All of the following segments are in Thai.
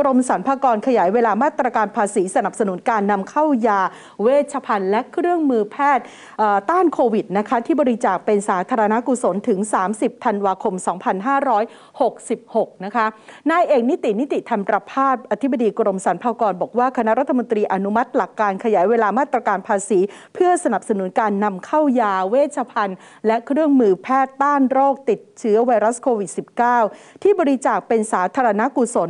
กรมสรรพากรขยายเวลามาตรการภาษีสนับสนุนการนำเข้ายาเวชภัณฑ์และเครื่องมือแพทย์ต้านโควิดนะคะที่บริจาคเป็นสาธารณกุศลถึง 30 ธันวาคม 2566 นะคะนายเอกนิตินิติธรรมประภาสอธิบดีกรมสรรพากรบอกว่า คณะรัฐมนตรีอนุมัติหลักการขยายเวลามาตรการภาษี เพื่อสนับสนุนการนำเข้ายาเวชภัณฑ์และเครื่องมือแพทย์ต้านโรคติดเชื้อไวรัสโควิด -19 ที่บริจาคเป็นสาธารณกุศล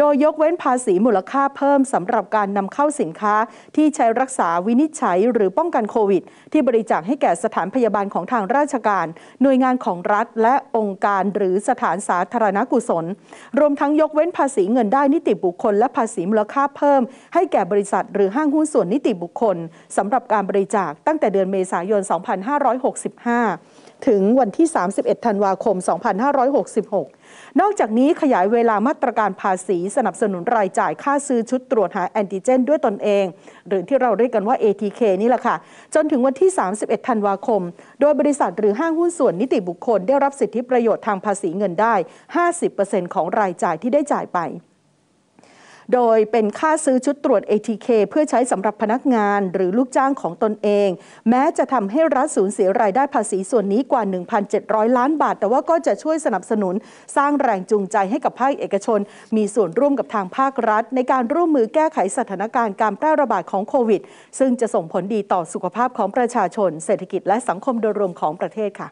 โดยยกเว้นภาษีมูลค่าเพิ่มสำหรับการนำเข้าสินค้า ที่ใช้รักษาวินิจฉัยหรือป้องกันโควิด ที่บริจาคให้แก่สถานพยาบาลของทางราชการ หน่วยงานของรัฐและองค์การหรือสถานสาธารณกุศล รวมทั้งยกเว้นภาษีเงินได้นิติบุคคลและภาษีมูลค่าเพิ่ม ให้แก่บริษัท หรือห้างหุ้นส่วนนิติบุคคลสำหรับการบริจาคตั้งแต่เดือนเมษายน 2565ถึงวันที่ 31 ธันวาคม 2566 นอกจากนี้ขยายเวลามาตรการภาษีสนับสนุนรายจ่ายค่าซื้อชุดตรวจหาแอนติเจนด้วยตนเอง หรือที่เราเรียกกันว่า ATK นี่แหละค่ะ จนถึงวันที่ 31 ธันวาคม โดยบริษัทหรือห้างหุ้นส่วนนิติบุคคล ได้รับสิทธิประโยชน์ทางภาษีเงินได้ 50%ของรายจ่ายที่ได้จ่ายไปโดยเป็นค่าซื้อชุดตรวจ ATK เพื่อใช้สำหรับพนักงาน หรือลูกจ้างของตนเอง แม้จะทำให้รัฐสูญเสียรายได้ภาษีส่วนนี้กว่า 1,700 ล้านบาท แต่ว่าก็จะช่วยสนับสนุน สร้างแรงจูงใจให้กับภาคเอกชน มีส่วนร่วมกับทางภาครัฐ ในการร่วมมือแก้ไขสถานการณ์การแพร่ระบาดของโควิดซึ่งจะส่งผลดีต่อสุขภาพของประชาชน เศรษฐกิจและสังคมโดยรวมของประเทศค่ะ